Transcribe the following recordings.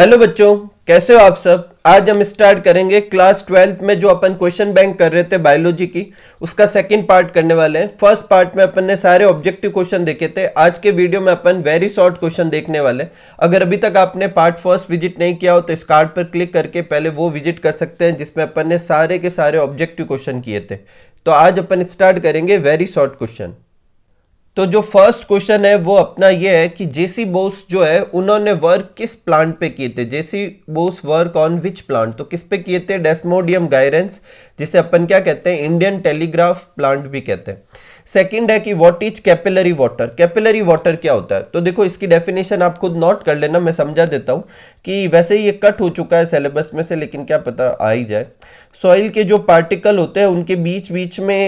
hello बच्चों कैसे हो आप सब आज हम स्टार्ट करेंगे क्लास ट्वेल्थ में जो अपन क्वेश्चन बैंक कर रहे थे बायोलॉजी की उसका सेकंड पार्ट करने वाले हैं फर्स्ट पार्ट में अपन ने सारे ऑब्जेक्टिव क्वेश्चन देखे थे आज के वीडियो में अपन वेरी शॉर्ट क्वेश्चन देखने वाले हैं अगर अभी तक आपने पार्ट फर्स्ट विजिट नहीं किया हो तो इस कार्ड पर क्लिक करके पहले वो विजिट कर सकते हैं जिसमें अपन ने सारे के सारे ऑब्जेक्टिव क्वेश्चन किए थे तो आज अपन स्टार्ट करेंगे वेरी शॉर्ट क्वेश्चन तो जो फर्स्ट क्वेश्चन है वो अपना ये है कि जेसी बोस जो है उन्होंने वर्क किस प्लांट पे किए थे J C Bose work on which plant तो किस पे किए थे डेस्मोडियम गायरेंस जिसे अपन क्या कहते हैं इंडियन टेलीग्राफ प्लांट भी कहते हैं सेकंड है कि what is capillary water capillary water क्या होता है तो देखो इसकी डेफिनेशन आप खुद नोट कर लेना मैं समझा देता हूँ कि वैसे ही ये कट हो चुका है सिलेबस में से लेकिन क्या पता आ ही जाए सॉइल के जो पार्टिकल होते हैं उनके बीच बीच में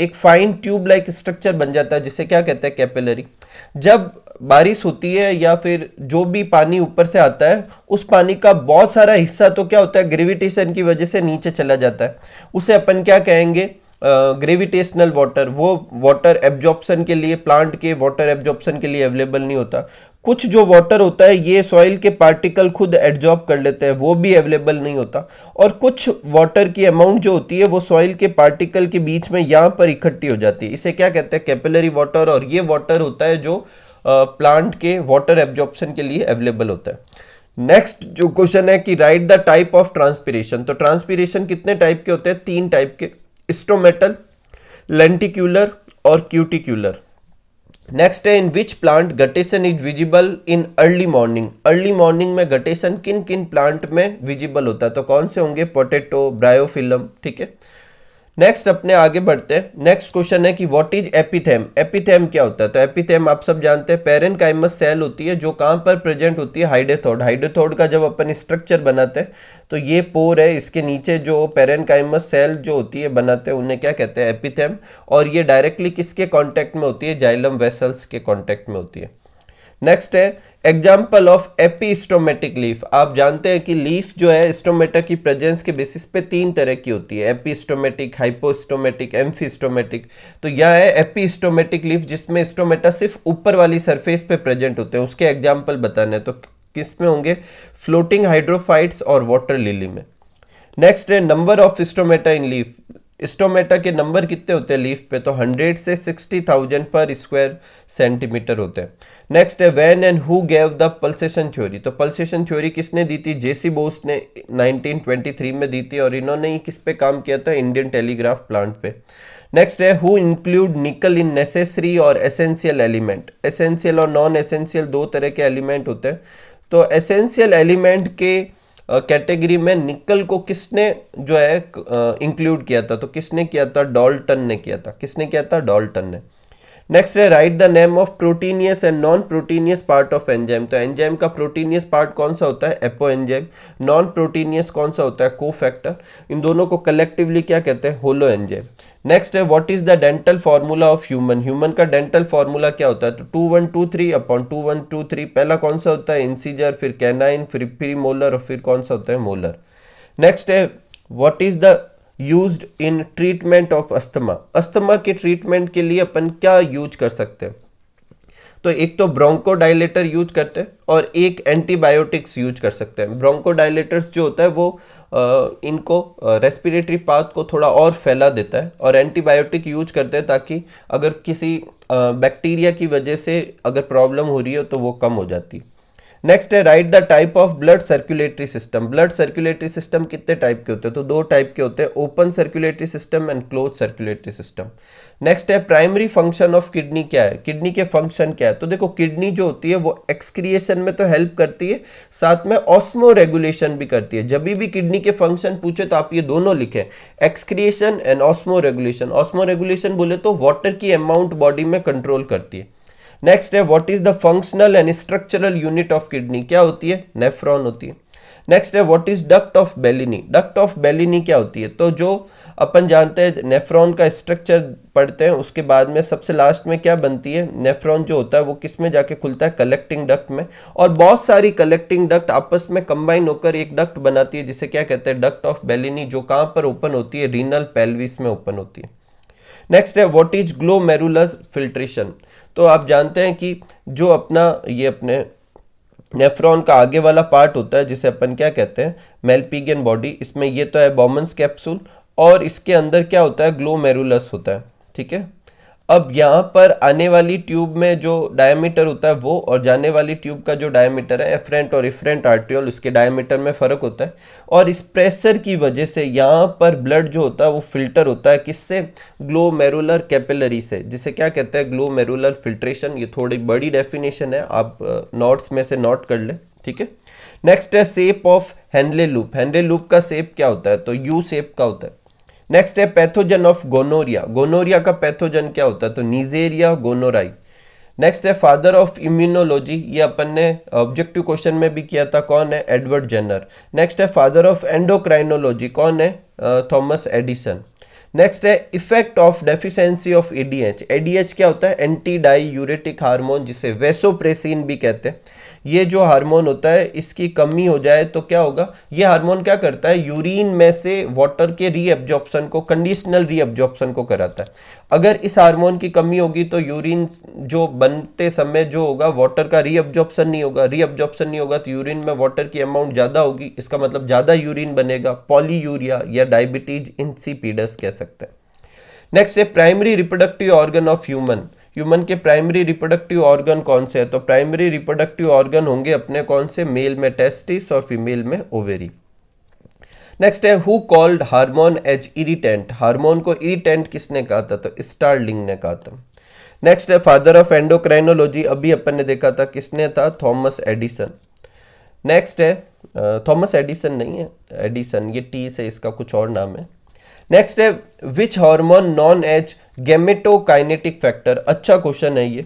एक फाइन ट्यूब लाइक स्ट्रक्चर बन जाता है जिसे क्या कहते हैं कैपिलरी जब बारिश होती है या फिर जो भी पानी ऊपर से आता है उस पानी का बहुत सारा हिस्सा तो क्या होता है ग्रेविटेशन की वजह से नीचे चला जाता है उसे अपन क्या कहेंगे ग्रेविटेशनल वाटर वो वाटर एब्जॉर्प्शन के लिए प्लांट के वाटर एब्जॉर्प्शन के लिए अवेलेबल नहीं होता कुछ जो वाटर होता है ये सॉइल के पार्टिकल खुद एड्जॉर्ब कर लेते हैं वो भी अवेलेबल नहीं होता और कुछ वाटर की अमाउंट जो होती है वो सॉइल के पार्टिकल के बीच में यहाँ पर इकट्ठी हो जाती है इसे क्या कहते हैं कैपिलरी वाटर और ये वाटर होता है जो प्लांट के वाटर एब्जॉर्प्शन के लिए अवेलेबल होता है नेक्स्ट जो क्वेश्चन है कि write the type of transpiration तो ट्रांसपीरेशन कितने टाइप के होते हैं तीन टाइप के स्टोमेटल लेंटिक्यूलर और क्यूटिक्यूलर नेक्स्ट है in which plant guttation is visible in early morning early morning में गटेशन किन किन प्लांट में विजिबल होता है तो कौन से होंगे पोटेटो ब्रायोफिलम ठीक है नेक्स्ट अपने आगे बढ़ते हैं नेक्स्ट क्वेश्चन है कि व्हाट इज एपिथेम एपिथेम क्या होता है तो एपिथेम आप सब जानते हैं पेरेनकाइमस सेल होती है जो कहाँ पर प्रेजेंट होती है हाइडेथोड हाइडेथोड का जब अपन स्ट्रक्चर बनाते हैं तो ये पोर है इसके नीचे जो पेरेनकाइमस सेल जो होती है बनाते हैं उन्हें क्या कहते हैं एपिथेम और ये डायरेक्टली किसके कॉन्टैक्ट में होती है जाइलम वेसल्स के कॉन्टैक्ट में होती है नेक्स्ट है एग्जाम्पल ऑफ एपीस्टोमेटिक लीफ आप जानते हैं कि लीफ जो है स्टोमेटा की प्रेजेंस के बेसिस पे तीन तरह की होती है एपीस्टोमेटिक हाइपोस्टोमेटिक एम्फीस्टोमेटिक तो यह है एपीस्टोमेटिक लीफ जिसमें स्टोमेटा सिर्फ ऊपर वाली सरफेस पे प्रेजेंट होते हैं उसके एग्जाम्पल बताने तो किस में होंगे फ्लोटिंग हाइड्रोफाइट्स और वाटर लिली में नेक्स्ट है number of stomata in leaf stomata के नंबर कितने होते हैं लीफ पे तो 100 से 60,000 पर स्क्वायर सेंटीमीटर होते हैं नेक्स्ट है when and who gave the pulsation theory तो पल्सेशन थ्योरी किसने दी थी जेसी बोस ने 1923 में दी थी और इन्होंने ही किस पे काम किया था इंडियन टेलीग्राफ प्लांट पे नेक्स्ट है who include nickel in necessary और एसेंशियल एलिमेंट एसेंशियल और नॉन एसेंशियल दो तरह के एलिमेंट होते हैं तो एसेंशियल एलिमेंट के कैटेगरी में निकल को किसने जो है इंक्लूड किया था तो किसने किया था डॉल्टन ने किया था किसने किया था डॉल्टन ने नेक्स्ट है write the name of proteinous and non proteinous part of enzyme तो एंजाइम का प्रोटीनियस पार्ट कौन सा होता है एपो एंजाइम नॉन प्रोटीनियस कौन सा होता है कोफैक्टर इन दोनों को कलेक्टिवली क्या कहते हैं होलो एंजाइम नेक्स्ट है what is the dental formula of human human का डेंटल फार्मूला क्या होता है तो two one two three upon two one two three पहला कौन सा होता है इंसीजर फिर कैनाइन फिर फ्री मोलर और फिर कौन सा होता है मोलर नेक्स्ट है what is the use in treatment of asthma asthma के ट्रीटमेंट के लिए अपन क्या यूज कर सकते हैं तो एक तो ब्रोंकोडाइलेटर यूज करते हैं और एक एंटीबायोटिक्स यूज कर सकते हैं ब्रोंकोडाइलेटर्स जो होता है वो आ, इनको रेस्पिरेटरी पाथ को थोड़ा और फैला देता है और एंटीबायोटिक यूज करते हैं ताकि अगर किसी बैक्टीरिया की वजह से अगर प्रॉब्लम हो रही हो तो वो कम हो जाती है नेक्स्ट है write the type of blood circulatory system blood circulatory system कितने टाइप के होते हैं तो दो टाइप के होते हैं open circulatory system and close circulatory system next है प्राइमरी फंक्शन ऑफ किडनी क्या है किडनी के फंक्शन क्या है तो देखो किडनी जो होती है वो एक्सक्रिएशन में तो हेल्प करती है साथ में ऑस्मो रेगुलेशन भी करती है जब भी किडनी के फंक्शन पूछे तो आप ये दोनों लिखें excretion and osmoregulation osmoregulation बोले तो वाटर की अमाउंट बॉडी में कंट्रोल करती है नेक्स्ट है what is the functional and structural unit of kidney क्या होती है नेफ्रॉन होती है नेक्स्ट है what is duct of Bellini duct of Bellini क्या होती है तो जो अपन जानते हैं नेफ्रॉन का स्ट्रक्चर पढ़ते हैं उसके बाद में सबसे लास्ट में क्या बनती है नेफ्रॉन जो होता है वो किस में जाके खुलता है कलेक्टिंग डक्ट में और बहुत सारी कलेक्टिंग डक्ट आपस में कंबाइन होकर एक डक्ट बनाती है जिसे क्या कहते हैं डक्ट ऑफ बेलिनी जो कहाँ पर ओपन होती है रीनल पेल्विस में ओपन होती है नेक्स्ट है व्हाट इज मेरुलस फिल्ट्रेशन तो आप जानते हैं कि जो अपना ये अपने नेफ्रॉन का आगे वाला पार्ट होता है जिसे अपन क्या कहते हैं मेलपीगियन बॉडी इसमें ये तो है बॉमन्स कैप्सूल और इसके अंदर क्या होता है ग्लोमेरुलस होता है ठीक है अब यहाँ पर आने वाली ट्यूब में जो डायमीटर होता है वो और जाने वाली ट्यूब का जो डायमीटर है एफरेंट और इफरेंट आर्ट्रियल उसके डायमीटर में फ़र्क होता है और इस प्रेशर की वजह से यहाँ पर ब्लड जो होता है वो फिल्टर होता है किससे ग्लोमेरुलर कैपिलरी से जिसे क्या कहते हैं ग्लोमेरुलर फिल्ट्रेशन ये थोड़ी बड़ी डेफिनेशन है आप नोट्स में से नोट कर लें ठीक है नेक्स्ट है shape of Henle loop Henle loop का सेप क्या होता है तो यू सेप का होता है नेक्स्ट है पैथोजन ऑफ गोनोरिया गोनोरिया का पैथोजन क्या होता है तो निजेरिया गोनोराई नेक्स्ट है फादर ऑफ इम्यूनोलॉजी ये अपन ने ऑब्जेक्टिव क्वेश्चन में भी किया था कौन है एडवर्ड जेनर नेक्स्ट है फादर ऑफ एंडोक्राइनोलॉजी कौन है थॉमस एडिसन नेक्स्ट है effect of deficiency of ADH ADH क्या होता है एंटी डाई यूरेटिक हार्मोन जिसे वेसोप्रेसिन भी कहते हैं ये जो हार्मोन होता है इसकी कमी हो जाए तो क्या होगा ये हार्मोन क्या करता है यूरिन में से वाटर के रीअब्जॉर्प्शन को कंडीशनल रीअब्जॉर्प्शन को कराता है अगर इस हार्मोन की कमी होगी तो यूरिन जो बनते समय जो होगा वाटर का रीअब्जॉर्प्शन नहीं होगा रीअब्जॉर्प्शन नहीं होगा तो यूरिन में वाटर की अमाउंट ज़्यादा होगी इसका मतलब ज़्यादा यूरिन बनेगा यूरिया या डायबिटीज इंसिपीडस कह सकते हैं नेक्स्ट है primary reproductive organ of human human के प्राइमरी रिप्रोडक्टिव ऑर्गन कौन से है तो प्राइमरी रिप्रोडक्टिव ऑर्गन होंगे अपने कौन से मेल में टेस्टिस और फीमेल में ओवेरी नेक्स्ट है who called hormone as irritant hormone को इरिटेंट किसने कहा था तो स्टारलिंग ने कहा था नेक्स्ट है फादर ऑफ एंडोक्राइनोलॉजी अभी अपन ने देखा था किसने था थॉमस एडिसन नेक्स्ट है थॉमस एडिसन नहीं है एडिसन ये टी से इसका कुछ और नाम है नेक्स्ट है which hormone known as gametokinetic factor अच्छा क्वेश्चन है ये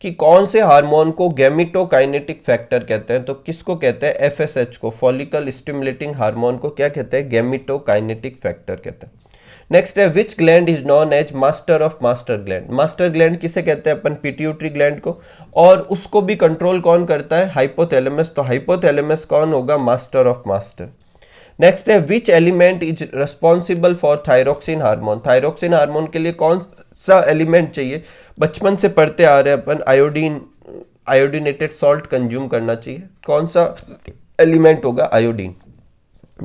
कि कौन से हार्मोन को गेमिटोकाइनेटिक फैक्टर कहते हैं तो किसको कहते हैं एफएसएच को फॉलिकल स्टिमुलेटिंग हार्मोन को क्या कहते हैं गेमिटोकाइनेटिक फैक्टर कहते हैं नेक्स्ट है which gland is known as master of master gland master gland किसे कहते हैं अपन पिट्यूटरी ग्लैंड को और उसको भी कंट्रोल कौन करता है हाइपोथैलेमस तो हाइपोथैलेमस कौन होगा मास्टर ऑफ मास्टर नेक्स्ट है which element is responsible for thyroxine hormone thyroxine hormone के लिए कौन सा एलिमेंट चाहिए बचपन से पढ़ते आ रहे हैं अपन आयोडीन आयोडीनेटेड सॉल्ट कंज्यूम करना चाहिए कौन सा एलिमेंट होगा आयोडीन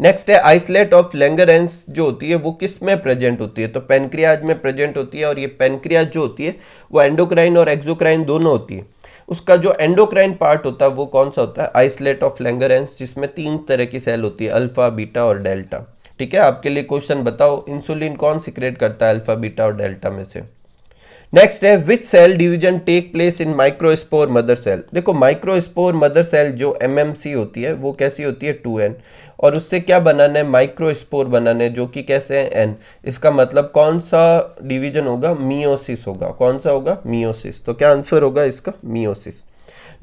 नेक्स्ट है आइसलेट ऑफ लेंगरेंस जो होती है वो किस में प्रेजेंट होती है तो पेनक्रियाज में प्रेजेंट होती है और ये पेनक्रियाज जो होती है वो एंडोक्राइन और एक्जोक्राइन दोनों होती है उसका जो एंडोक्राइन पार्ट होता है वो कौन सा होता है आइसलेट ऑफ लैंगरेंस जिसमें तीन तरह की सेल होती है अल्फा बीटा और डेल्टा ठीक है आपके लिए क्वेश्चन बताओ इंसुलिन कौन सिक्रेट करता है अल्फा बीटा और डेल्टा में से नेक्स्ट है which cell division take place in microspore mother cell देखो माइक्रोस्पोर मदर सेल जो एमएमसी होती है वो कैसी होती है टू एन और उससे क्या बनाना है माइक्रोस्पोर बनाने जो कि कैसे हैं एन इसका मतलब कौन सा डिवीजन होगा मियोसिस होगा कौन सा होगा मियोसिस तो क्या आंसर होगा इसका मियोसिस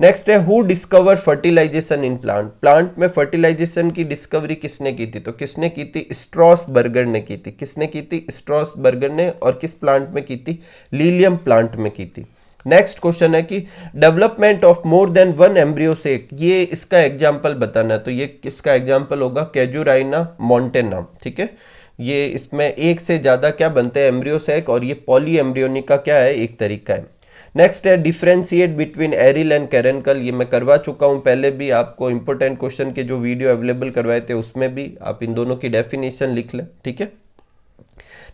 नेक्स्ट है who discover fertilization in plant plant में फर्टिलाइजेशन की डिस्कवरी किसने की थी तो किसने की थी स्ट्रॉस बर्गर ने की थी किसने की थी स्ट्रॉस बर्गर ने और किस प्लांट में की थी लीलियम प्लांट में की थी नेक्स्ट क्वेश्चन है कि development of more than one embryo से ये इसका एग्जाम्पल बताना है तो ये किसका एग्जाम्पल होगा कैजुराइना मॉन्टेना ठीक है ये इसमें एक से ज़्यादा क्या बनते हैं एम्ब्रियो सेक और ये पॉली एम्ब्रियोनी का क्या है एक तरीका है नेक्स्ट है differentiate between aril and caruncle ये मैं करवा चुका हूँ पहले भी आपको इंपॉर्टेंट क्वेश्चन के जो वीडियो अवेलेबल करवाए थे उसमें भी आप इन दोनों की डेफिनेशन लिख लें ठीक है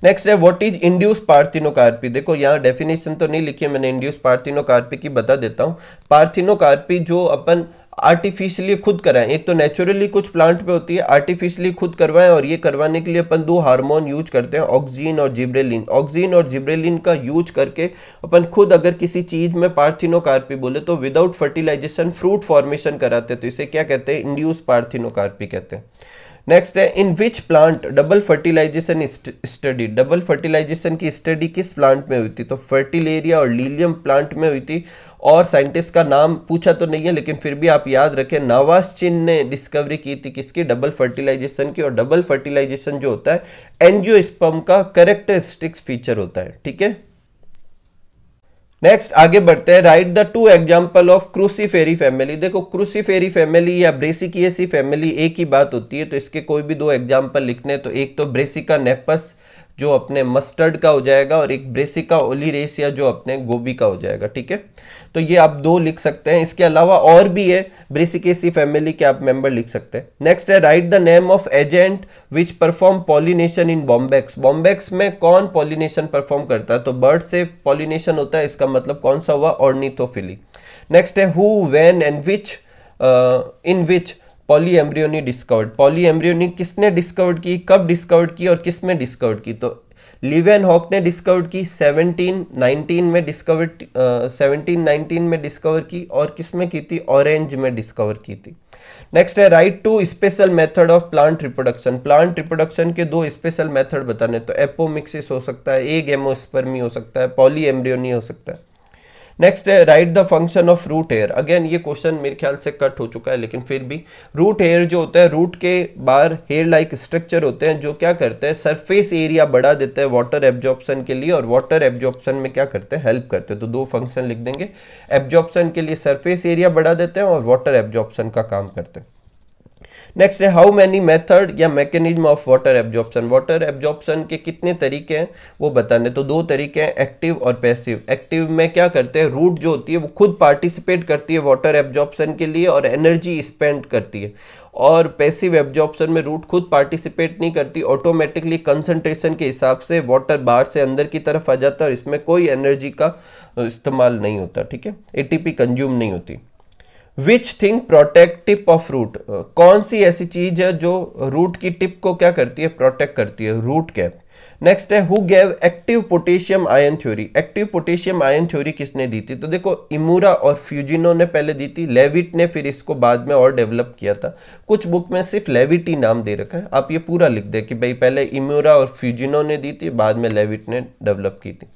नेक्स्ट है व्हाट इज इंड्यूस पार्थिनोकार्पी देखो यहाँ डेफिनेशन तो नहीं लिखी है मैंने इंड्यूस पार्थिनोकार्पी की बता देता हूँ पार्थिनोकार्पी जो अपन आर्टिफिशियली खुद कराएं एक तो नेचुरली कुछ प्लांट पे होती है आर्टिफिशियली खुद करवाएं और ये करवाने के लिए अपन दो हार्मोन यूज करते हैं ऑक्सीजन और जिब्रेलिन ऑक्सीजन और जिब्रेलिन का यूज करके अपन खुद अगर किसी चीज़ में पार्थिनोकार्पी बोले तो विदाउट फर्टिलाइजेशन फ्रूट फॉर्मेशन कराते तो इसे क्या कहते हैं इंड्यूस पार्थिनोकार्पी कहते हैं नेक्स्ट है in which plant double fertilization study double fertilization की स्टडी किस प्लांट में हुई थी तो फर्टिलेरिया और लीलियम प्लांट में हुई थी और साइंटिस्ट का नाम पूछा तो नहीं है लेकिन फिर भी आप याद रखें नावास चिन ने डिस्कवरी की थी किसकी डबल फर्टिलाइजेशन की और डबल फर्टिलाइजेशन जो होता है एनजियो का करेक्टरिस्टिक्स फीचर होता है ठीक है नेक्स्ट आगे बढ़ते हैं write the two example of Cruciferae family देखो क्रूसीफेरी फैमिली या ब्रेसिकिएसी फैमिली एक ही बात होती है तो इसके कोई भी दो एग्जाम्पल लिखने तो एक तो ब्रेसिका नेपस जो अपने मस्टर्ड का हो जाएगा और एक ब्रेसिका ओलिरेसिया जो अपने गोभी का हो जाएगा ठीक है तो ये आप दो लिख सकते हैं इसके अलावा और भी है ब्रेसिकेसी फैमिली के आप मेंबर लिख सकते हैं नेक्स्ट है write the name of agent which perform pollination in Bombax Bombax में कौन पॉलिनेशन परफॉर्म करता है तो बर्ड से पॉलिनेशन होता है इसका मतलब कौन सा हुआ ऑर्निथोफिली नेक्स्ट है who when and which in which polyembryony discovered embryony किसने डिस्कवर्ड की कब डिस्कवर्ड की और किस में डिस्कवर्ड की तो लिवेन हॉक ने डिस्कवर्ड की 1719 में डिस्कवर सेवनटीन नाइनटीन में डिस्कवर की और किस में की थी ऑरेंज में डिस्कवर की थी नेक्स्ट है write two special method of plant reproduction plant reproduction के दो स्पेशल मेथड बताने तो एपोमिक्सिस हो सकता है एग एमोस्पर्मी हो सकता है पॉली एम्ब्रियोनी हो सकता है नेक्स्ट है write the function of root hair again ये क्वेश्चन मेरे ख्याल से कट हो चुका है लेकिन फिर भी रूट एयर जो होता है रूट के बाहर हेयर लाइक स्ट्रक्चर होते हैं जो क्या करते हैं सरफेस एरिया बढ़ा देते हैं वाटर एब्जॉर्प्शन के लिए और वाटर एब्जॉर्प्शन में क्या करते हैं हेल्प करते हैं तो दो फंक्शन लिख देंगे एब्जॉर्प्शन के लिए सरफेस एरिया बढ़ा देते हैं और वाटर एब्जॉर्प्शन का काम करते हैं नेक्स्ट है हाउ मैनी मेथड या mechanism of water absorption water absorption के कितने तरीके हैं वो बताने तो दो तरीके हैं एक्टिव और पैसिव एक्टिव में क्या करते हैं रूट जो होती है वो खुद पार्टिसिपेट करती है वाटर एब्जॉर्प्शन के लिए और एनर्जी स्पेंड करती है और पैसिव एब्जॉर्प्शन में रूट खुद पार्टिसिपेट नहीं करती ऑटोमेटिकली कंसनट्रेशन के हिसाब से वाटर बाहर से अंदर की तरफ आ जाता है और इसमें कोई एनर्जी का इस्तेमाल नहीं होता ठीक है एटीपी कंज्यूम नहीं होती which thing protect tip of root कौन सी ऐसी चीज है जो रूट की टिप को क्या करती है प्रोटेक्ट करती है रूट कैप नेक्स्ट है who gave active potassium ion theory active potassium ion theory किसने दी थी तो देखो इमूरा और फ्यूजिनो ने पहले दी थी लेविट ने फिर इसको बाद में और डेवलप किया था कुछ बुक में सिर्फ लेविट ही नाम दे रखा है आप ये पूरा लिख दें कि भाई पहले इमूरा और फ्यूजिनो ने दी थी बाद में लेविट ने डेवलप की थी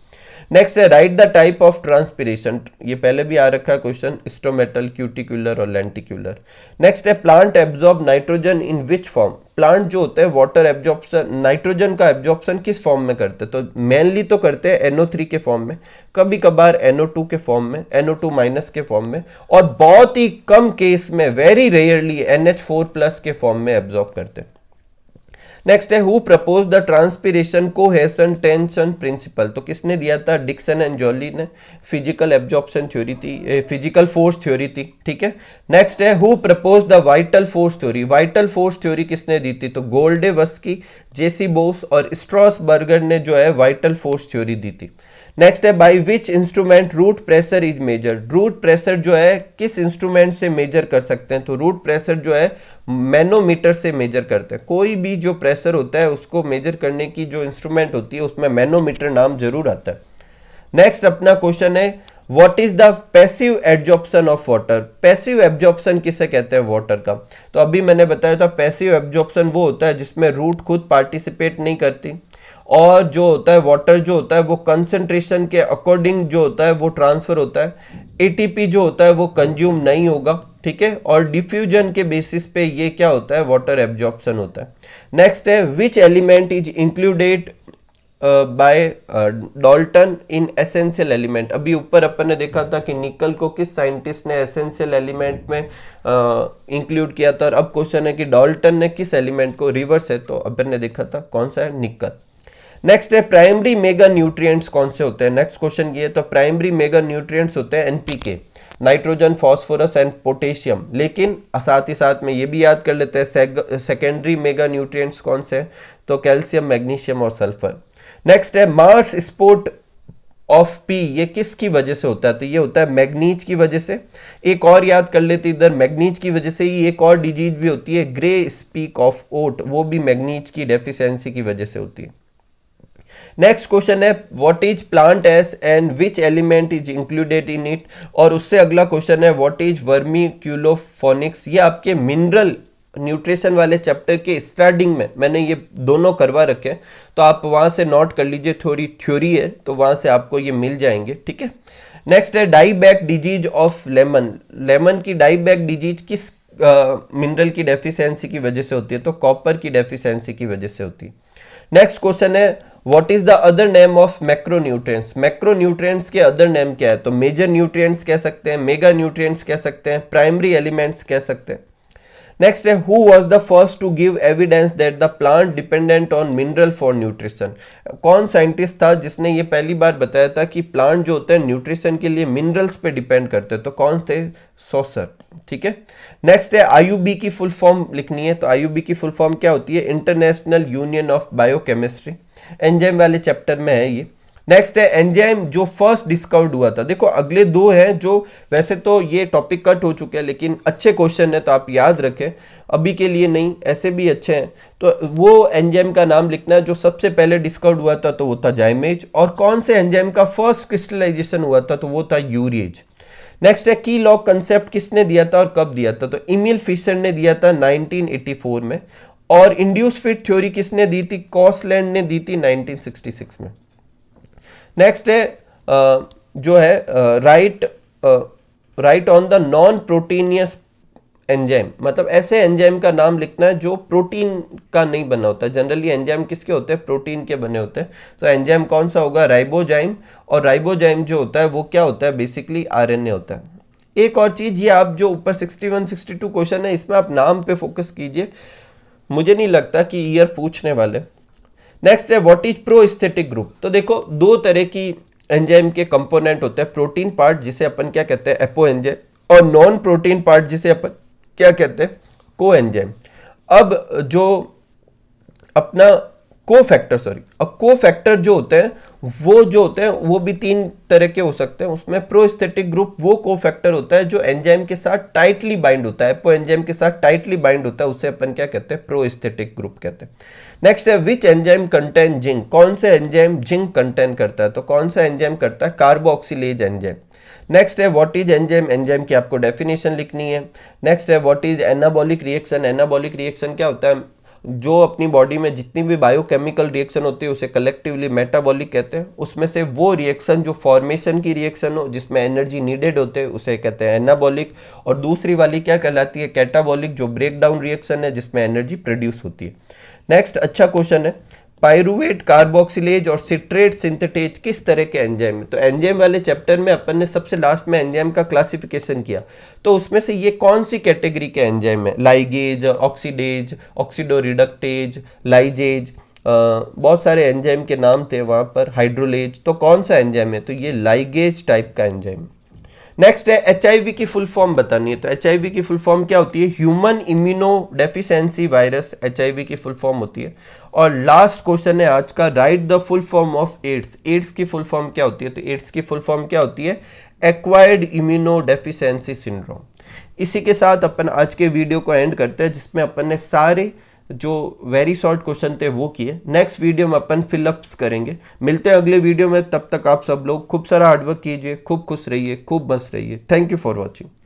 नेक्स्ट है write the type of transpiration ये पहले भी आ रखा है क्वेश्चन स्टोमेटल क्यूटिकुलर और लेंटिकुलर नेक्स्ट है plant absorb nitrogen in which form plant जो होते हैं वाटर एब्जॉर्प्शन नाइट्रोजन का एब्जॉर्प्शन किस फॉर्म में करते हैं तो मेनली तो करते हैं एनओ थ्री के फॉर्म में कभी कभार एनओ टू के फॉर्म में एनओ टू माइनस के फॉर्म में और बहुत ही कम केस में very rarely N H four plus के फॉर्म में एब्जॉर्ब करते हैं नेक्स्ट है who propose the transpiration cohesion tension principle तो किसने दिया था डिक्सन एंड जॉली ने फिजिकल एब्जॉर्प्शन थ्योरी थी फिजिकल फोर्स थ्योरी थी ठीक है नेक्स्ट है who propose the vital force theory vital force theory किसने दी थी तो गोल्डे वस्की जेसी बोस और बर्गर ने जो है वाइटल फोर्स थ्योरी दी थी नेक्स्ट है by which instrument root pressure is measure root pressure जो है किस इंस्ट्रूमेंट से मेजर कर सकते हैं तो रूट प्रेशर जो है मैनोमीटर से मेजर करते हैं कोई भी जो प्रेशर होता है उसको मेजर करने की जो इंस्ट्रूमेंट होती है उसमें मैनोमीटर नाम जरूर आता है नेक्स्ट अपना क्वेश्चन है what is the passive absorption of water passive absorption किसे कहते हैं वाटर का तो अभी मैंने बताया था पैसिव एब्जॉर्प्शन वो होता है जिसमें रूट खुद पार्टिसिपेट नहीं करती और जो होता है वाटर जो होता है वो कंसेंट्रेशन के अकॉर्डिंग जो होता है वो ट्रांसफ़र होता है एटीपी जो होता है वो कंज्यूम नहीं होगा ठीक है और डिफ्यूजन के बेसिस पे ये क्या होता है वाटर एब्जॉर्प्शन होता है नेक्स्ट है which element is included by Dalton in essential element अभी ऊपर अपन ने देखा था कि निकल को किस साइंटिस्ट ने एसेंशियल एलिमेंट में इंक्लूड uh, किया था और अब क्वेश्चन है कि डॉल्टन ने किस एलिमेंट को रिवर्स है तो अपन ने देखा था कौन सा है निकल नेक्स्ट है प्राइमरी मेगा न्यूट्रिएंट्स कौन से होते हैं नेक्स्ट क्वेश्चन ये तो प्राइमरी मेगा न्यूट्रिएंट्स होते हैं NPK nitrogen phosphorus and potassium लेकिन साथ ही साथ में ये भी याद कर लेते हैं सेकेंडरी मेगा न्यूट्रिएंट्स कौन से हैं तो कैल्शियम मैग्नीशियम और सल्फर नेक्स्ट है मार्स स्पोर्ट ऑफ पी ये किसकी वजह से होता है तो ये होता है मैग्नीज की वजह से एक और याद कर लेते इधर मैग्नीज की वजह से ही एक और डिजीज भी होती है ग्रे स्पीक ऑफ ओट वो भी मैग्नीज की डेफिशिएंसी की वजह से होती है नेक्स्ट क्वेश्चन है what is plant S and which element is included in it और उससे अगला क्वेश्चन है व्हाट इज वर्मी क्यूलोफोनिक्स ये आपके मिनरल न्यूट्रिशन वाले चैप्टर के स्टार्टिंग में मैंने ये दोनों करवा रखे हैं तो आप वहाँ से नोट कर लीजिए थोड़ी थ्योरी है तो वहाँ से आपको ये मिल जाएंगे ठीक है नेक्स्ट है dieback disease of lemon lemon की डाईबैक डिजीज किस मिनरल uh, की डेफिशिएंसी की वजह से होती है तो कॉपर की डेफिशिएंसी की वजह से होती है नेक्स्ट क्वेश्चन है what is the other name of macro nutrients macro के अदर नेम क्या है तो मेजर न्यूट्रिएंट्स कह सकते हैं मेगा न्यूट्रिएंट्स कह सकते हैं प्राइमरी एलिमेंट्स कह सकते हैं नेक्स्ट है who was the first to give evidence that the plant dependent on mineral for nutrition कौन साइंटिस्ट था जिसने ये पहली बार बताया था कि प्लांट जो होते हैं न्यूट्रिशन के लिए मिनरल्स पे डिपेंड करते हैं तो कौन थे सोसर ठीक है नेक्स्ट है आई की फुल फॉर्म लिखनी है तो आई की फुल फॉर्म क्या होती है international union of biochemistry enzyme वाले चैप्टर में है ये नेक्स्ट है एंजाइम जो फर्स्ट डिस्कवर्ड हुआ था देखो अगले दो हैं जो वैसे तो ये टॉपिक कट हो चुके हैं लेकिन अच्छे क्वेश्चन है तो आप याद रखें अभी के लिए नहीं ऐसे भी अच्छे हैं तो वो एंजाइम का नाम लिखना है जो सबसे पहले डिस्कवर्ड हुआ था तो वो था जाइमेज और कौन से एंजाइम का फर्स्ट क्रिस्टलाइजेशन हुआ था तो वो था यूरिएज नेक्स्ट है की लॉक कंसेप्ट किसने दिया था और कब दिया था तो इमिल फिशर ने दिया था 1984 में और इंड्यूस फिट थ्योरी किसने दी थी कॉसलैंड ने दी थी 1966 में नेक्स्ट है जो है write write on the non proteinaceous enzyme मतलब ऐसे एंजाइम का नाम लिखना है जो प्रोटीन का नहीं बना होता जनरली एंजाइम किसके होते हैं प्रोटीन के बने होते हैं तो एंजाइम कौन सा होगा राइबोजाइम और राइबोजाइम जो होता है वो क्या होता है बेसिकली आरएनए होता है एक और चीज़ ये आप जो ऊपर 61, 62 क्वेश्चन है इसमें आप नाम पे फोकस कीजिए मुझे नहीं लगता कि ईयर पूछने वाले नेक्स्ट है what is prosthetic group तो देखो दो तरह की एंजाइम के कंपोनेंट होते हैं प्रोटीन पार्ट जिसे अपन क्या कहते हैं एपो एंजाइम और नॉन प्रोटीन पार्ट जिसे अपन क्या कहते हैं को एंजाइम अब जो अपना को फैक्टर सॉरी अब को फैक्टर जो होते हैं वो जो होते हैं वो भी तीन तरह के हो सकते हैं उसमें प्रोस्थेटिक ग्रुप वो को फैक्टर होता है जो एंजाइम के साथ टाइटली बाइंड होता है एपो एंजाइम के साथ टाइटली बाइंड होता है उसे अपन क्या कहते हैं प्रोस्थेटिक ग्रुप कहते हैं नेक्स्ट है विच एंजाइम कंटेन जिंक कौन सा एंजाइम जिंक कंटेन करता है तो कौन सा एंजाइम करता है कार्बोक्सिलेज एंजाइम नेक्स्ट है व्हाट इज एंजाइम एंजाइम की आपको डेफिनेशन लिखनी है नेक्स्ट है what is anabolic reaction anabolic reaction क्या होता है जो अपनी बॉडी में जितनी भी बायोकेमिकल रिएक्शन होती है उसे कलेक्टिवली मेटाबॉलिक कहते हैं उसमें से वो रिएक्शन जो फॉर्मेशन की रिएक्शन हो जिसमें एनर्जी नीडेड होते हैं उसे कहते हैं एनाबॉलिक और दूसरी वाली क्या कहलाती है कैटाबॉलिक जो ब्रेकडाउन रिएक्शन है जिसमें एनर्जी प्रोड्यूस होती है नेक्स्ट अच्छा क्वेश्चन है पायरुवेट कार्बोक्सिलेज और सिट्रेट सिंथेटेज किस तरह के एंजाइम है तो एंजाइम वाले चैप्टर में अपन ने सबसे लास्ट में एंजाइम का क्लासिफिकेशन किया तो उसमें से ये कौन सी कैटेगरी के एंजाइम है लाइगेज ऑक्सीडेज ऑक्सीडोरिडक्टेज लाइजेज बहुत सारे एंजाइम के नाम थे वहाँ पर हाइड्रोलेज तो कौन सा एंजाइम है तो ये लाइगेज टाइप का एंजाइम नेक्स्ट है एच की फुल फॉर्म बतानी है तो एच की फुल फॉर्म क्या होती है human immuno deficiency virus H की फुल फॉर्म होती है और लास्ट क्वेश्चन है आज का write the full form of AIDS AIDS की फुल फॉर्म क्या होती है तो एड्स की फुल फॉर्म क्या होती है एक्वायर्ड इम्यूनो डेफिशेंसी सिंड्रोम इसी के साथ अपन आज के वीडियो को एंड करते हैं जिसमें अपन ने सारे जो वेरी शॉर्ट क्वेश्चन थे वो किए नेक्स्ट वीडियो में अपन फिलअप्स करेंगे मिलते हैं अगले वीडियो में तब तक आप सब लोग खूब सारा हार्डवर्क कीजिए खूब खुश रहिए खूब मस्त रहिए थैंक यू फॉर वॉचिंग